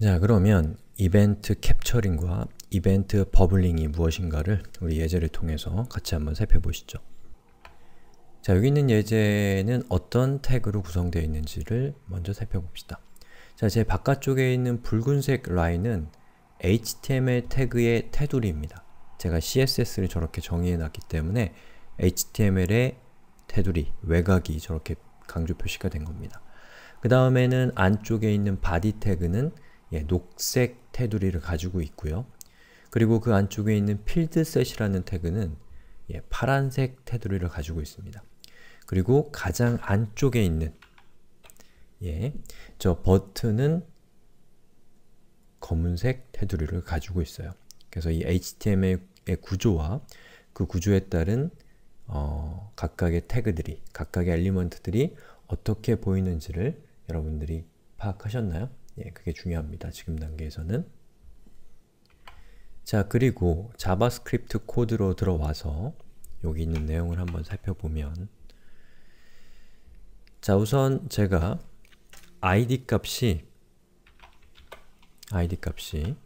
자 그러면 이벤트 캡처링과 이벤트 버블링이 무엇인가를 우리 예제를 통해서 같이 한번 살펴보시죠. 자 여기 있는 예제는 어떤 태그로 구성되어 있는지를 먼저 살펴봅시다. 자, 제 바깥쪽에 있는 붉은색 라인은 HTML 태그의 테두리입니다. 제가 CSS를 저렇게 정의해놨기 때문에 HTML의 테두리, 외곽이 저렇게 강조 표시가 된 겁니다. 그 다음에는 안쪽에 있는 body 태그는 예, 녹색 테두리를 가지고 있고요. 그리고 그 안쪽에 있는 필드셋이라는 태그는 예, 파란색 테두리를 가지고 있습니다. 그리고 가장 안쪽에 있는 예, 저 버튼은 검은색 테두리를 가지고 있어요. 그래서 이 HTML의 구조와 그 구조에 따른 어, 각각의 태그들이, 각각의 엘리먼트들이 어떻게 보이는지를 여러분들이 파악하셨나요? 예, 그게 중요합니다. 지금 단계에서는. 자, 그리고 자바스크립트 코드로 들어와서 여기 있는 내용을 한번 살펴보면 자, 우선 제가 id 값이 id 값이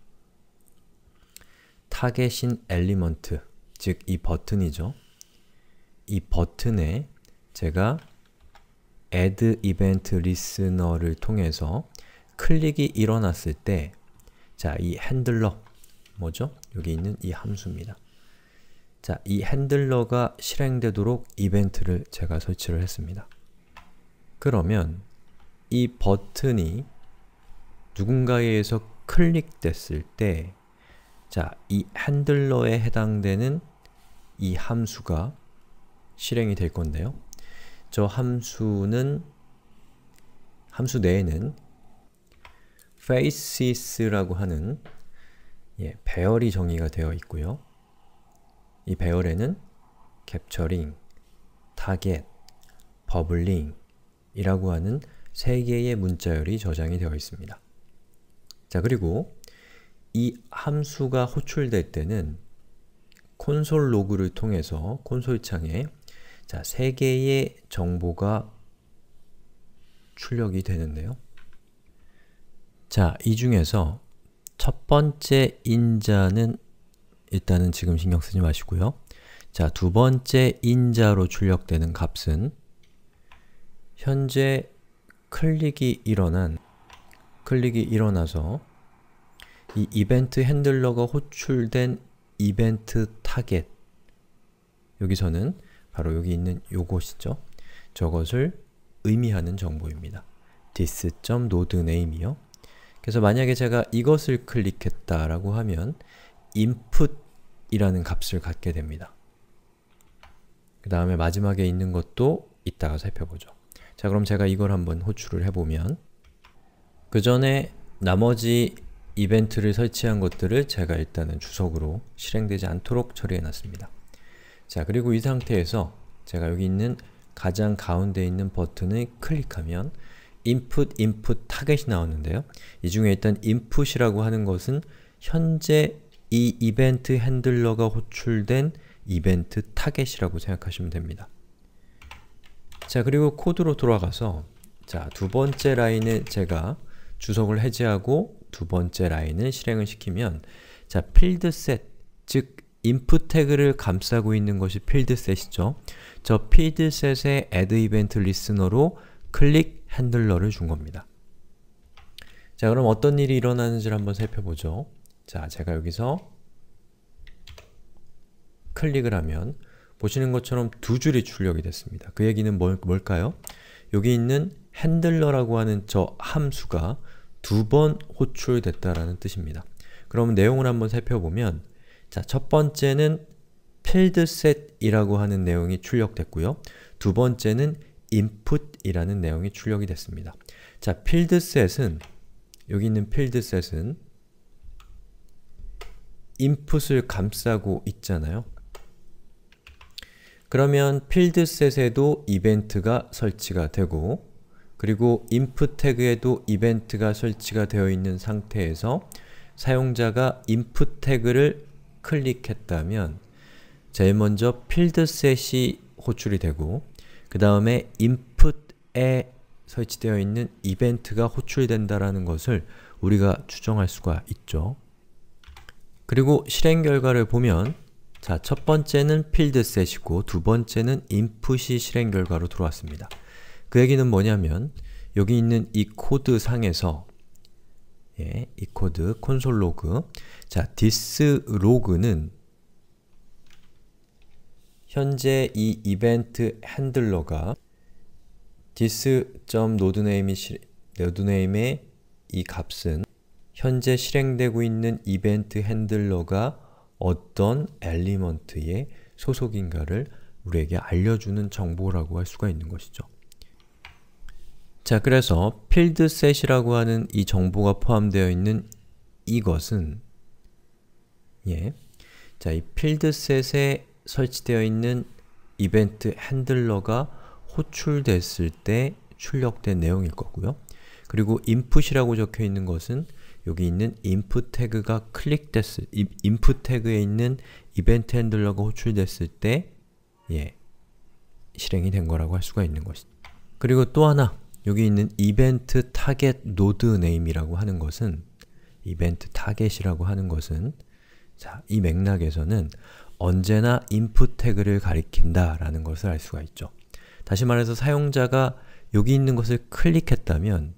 타겟인 엘리먼트, 즉 이 버튼이죠. 이 버튼에 제가 add event listener를 통해서 클릭이 일어났을 때 자, 이 핸들러 뭐죠? 여기 있는 이 함수입니다. 자, 이 핸들러가 실행되도록 이벤트를 제가 설치를 했습니다. 그러면 이 버튼이 누군가에 의해서 클릭됐을 때 자, 이 핸들러에 해당되는 이 함수가 실행이 될 건데요. 저 함수는 함수 내에는 faces라고 하는 예, 배열이 정의가 되어 있고요. 이 배열에는 capturing, target, b u b b l i n g 이라고 하는 세 개의 문자열이 저장이 되어 있습니다. 자 그리고 이 함수가 호출될 때는 콘솔 로그를 통해서 콘솔 창에 자세 개의 정보가 출력이 되는데요. 자, 이 중에서 첫 번째 인자는 일단은 지금 신경 쓰지 마시고요. 자, 두 번째 인자로 출력되는 값은 현재 클릭이 일어난 클릭이 일어나서 이 이벤트 핸들러가 호출된 이벤트 타겟 여기서는 바로 여기 있는 요것이죠. 저것을 의미하는 정보입니다. this.nodeName이요. 그래서 만약에 제가 이것을 클릭했다라고 하면 input이라는 값을 갖게 됩니다. 그 다음에 마지막에 있는 것도 이따가 살펴보죠. 자 그럼 제가 이걸 한번 호출을 해보면 그 전에 나머지 이벤트를 설치한 것들을 제가 일단은 주석으로 실행되지 않도록 처리해놨습니다. 자 그리고 이 상태에서 제가 여기 있는 가장 가운데 있는 버튼을 클릭하면 input, input, target이 나오는데요. 이 중에 일단 input이라고 하는 것은 현재 이 이벤트 핸들러가 호출된 이벤트 타겟이라고 생각하시면 됩니다. 자, 그리고 코드로 돌아가서 자, 두 번째 라인에 제가 주석을 해제하고 두 번째 라인을 실행을 시키면 자, 필드 셋, 즉 input 태그를 감싸고 있는 것이 필드 셋이죠. 저 필드 셋의 add 이벤트 리스너로 클릭 핸들러를 준 겁니다. 자 그럼 어떤 일이 일어나는지를 한번 살펴보죠. 자 제가 여기서 클릭을 하면 보시는 것처럼 두 줄이 출력이 됐습니다. 그 얘기는 뭘, 뭘까요? 여기 있는 핸들러라고 하는 저 함수가 두 번 호출됐다라는 뜻입니다. 그럼 내용을 한번 살펴보면 자, 첫 번째는 필드셋이라고 하는 내용이 출력됐고요. 두 번째는 input이라는 내용이 출력이 됐습니다. 자, 필드셋은 여기 있는 필드셋은 input을 감싸고 있잖아요. 그러면 필드셋에도 이벤트가 설치가 되고 그리고 input 태그에도 이벤트가 설치가 되어 있는 상태에서 사용자가 input 태그를 클릭했다면 제일 먼저 필드셋이 호출이 되고 그 다음에 input에 설치되어 있는 이벤트가 호출된다라는 것을 우리가 추정할 수가 있죠. 그리고 실행 결과를 보면 자, 첫 번째는 필드셋이고 두 번째는 인풋이 실행 결과로 들어왔습니다. 그 얘기는 뭐냐면 여기 있는 이 코드 상에서 예, 이 코드 콘솔 로그 자, 디스 로그는 현재 이 이벤트 핸들러가 this.nodename의 이 값은 현재 실행되고 있는 이벤트 핸들러가 어떤 엘리먼트의 소속인가를 우리에게 알려주는 정보라고 할 수가 있는 것이죠. 자, 그래서 필드셋이라고 하는 이 정보가 포함되어 있는 이것은 예, 자, 이 필드셋의 설치되어 있는 이벤트 핸들러가 호출됐을 때 출력된 내용일 거고요. 그리고 input이라고 적혀 있는 것은 여기 있는 input 태그가 클릭됐을 input 태그에 있는 이벤트 핸들러가 호출됐을 때 예, 실행이 된 거라고 할 수가 있는 것이죠. 그리고 또 하나 여기 있는 이벤트 타겟 노드 네임이라고 하는 것은 이벤트 타겟이라고 하는 것은 자, 이 맥락에서는 언제나 input 태그를 가리킨다 라는 것을 알 수가 있죠. 다시 말해서 사용자가 여기 있는 것을 클릭했다면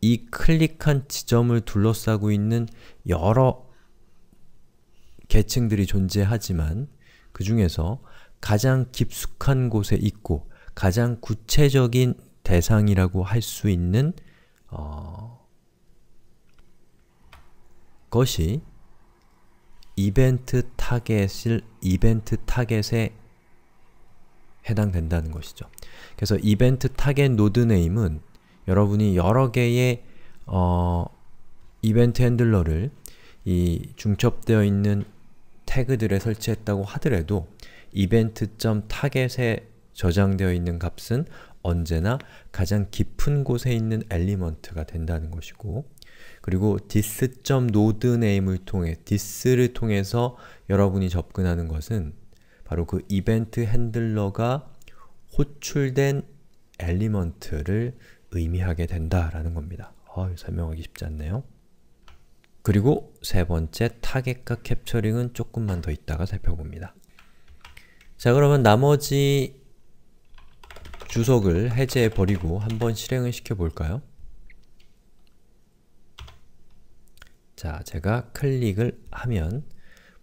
이 클릭한 지점을 둘러싸고 있는 여러 계층들이 존재하지만 그 중에서 가장 깊숙한 곳에 있고 가장 구체적인 대상이라고 할 수 있는 어... 것이 이벤트 타겟을 이벤트 타겟에 해당된다는 것이죠. 그래서 이벤트 타겟 노드 네임은 여러분이 여러 개의 어, 이벤트 핸들러를 이 중첩되어 있는 태그들에 설치했다고 하더라도 이벤트.타겟에 저장되어 있는 값은 언제나 가장 깊은 곳에 있는 엘리먼트가 된다는 것이고 그리고 this.nodeName을 통해 this를 통해서 여러분이 접근하는 것은 바로 그 이벤트 핸들러가 호출된 엘리먼트를 의미하게 된다라는 겁니다. 아, 설명하기 쉽지 않네요. 그리고 세 번째, 타겟과 캡처링은 조금만 더 있다가 살펴봅니다. 자 그러면 나머지 주석을 해제해버리고 한번 실행을 시켜볼까요? 자, 제가 클릭을 하면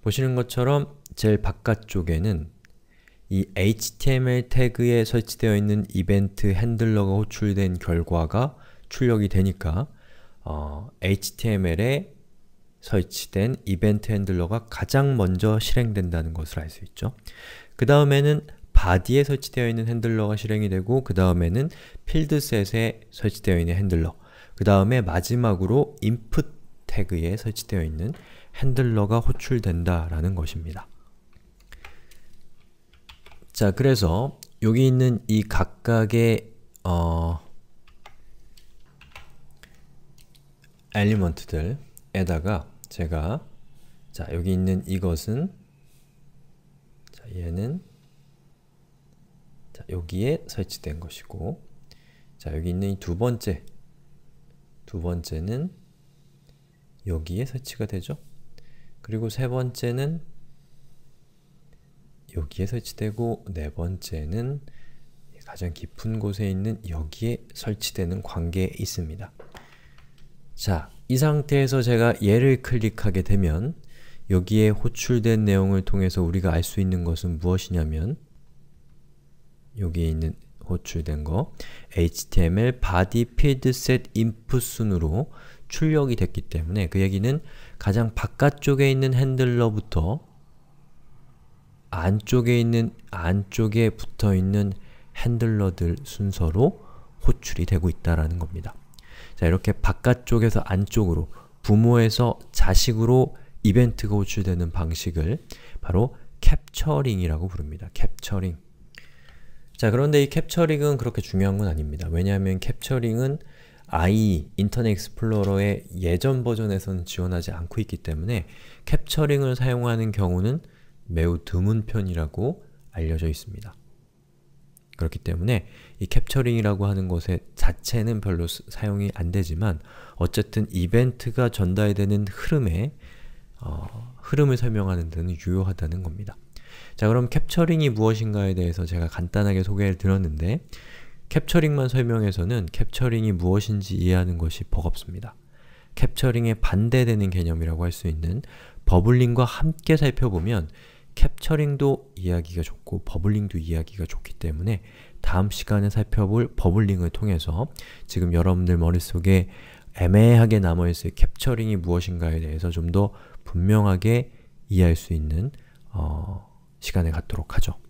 보시는 것처럼 제일 바깥쪽에는 이 HTML 태그에 설치되어 있는 이벤트 핸들러가 호출된 결과가 출력이 되니까 어, HTML에 설치된 이벤트 핸들러가 가장 먼저 실행된다는 것을 알 수 있죠. 그 다음에는 바디에 설치되어 있는 핸들러가 실행이 되고 그 다음에는 필드셋에 설치되어 있는 핸들러 그 다음에 마지막으로 input 태그에 설치되어 있는 핸들러가 호출된다라는 것입니다. 자, 그래서 여기 있는 이 각각의 어, 엘리먼트들에다가 제가 자, 여기 있는 이것은 자, 얘는 자, 여기에 설치된 것이고 자, 여기 있는 이 두 번째 두 번째는 여기에 설치가 되죠. 그리고 세 번째는 여기에 설치되고 네 번째는 가장 깊은 곳에 있는 여기에 설치되는 관계에 있습니다. 자, 이 상태에서 제가 얘를 클릭하게 되면 여기에 호출된 내용을 통해서 우리가 알 수 있는 것은 무엇이냐면 여기에 있는 호출된 거 html body field set input 순으로 출력이 됐기 때문에 그 얘기는 가장 바깥쪽에 있는 핸들러부터 안쪽에 있는 안쪽에 붙어있는 핸들러들 순서로 호출이 되고 있다라는 겁니다. 자 이렇게 바깥쪽에서 안쪽으로 부모에서 자식으로 이벤트가 호출되는 방식을 바로 캡처링이라고 부릅니다. 캡처링 자 그런데 이 캡처링은 그렇게 중요한 건 아닙니다. 왜냐하면 캡처링은 IE 인터넷 익스플로러의 예전 버전에서는 지원하지 않고 있기 때문에 캡처링을 사용하는 경우는 매우 드문 편이라고 알려져 있습니다. 그렇기 때문에 이 캡처링이라고 하는 것의 자체는 별로 사용이 안 되지만 어쨌든 이벤트가 전달되는 흐름에 어, 흐름을 설명하는 데는 유효하다는 겁니다. 자 그럼 캡처링이 무엇인가에 대해서 제가 간단하게 소개를 드렸는데 캡처링만 설명해서는 캡처링이 무엇인지 이해하는 것이 버겁습니다. 캡처링에 반대되는 개념이라고 할 수 있는 버블링과 함께 살펴보면 캡처링도 이야기가 좋고 버블링도 이야기가 좋기 때문에 다음 시간에 살펴볼 버블링을 통해서 지금 여러분들 머릿속에 애매하게 남아있을 캡처링이 무엇인가에 대해서 좀 더 분명하게 이해할 수 있는 어, 시간을 갖도록 하죠.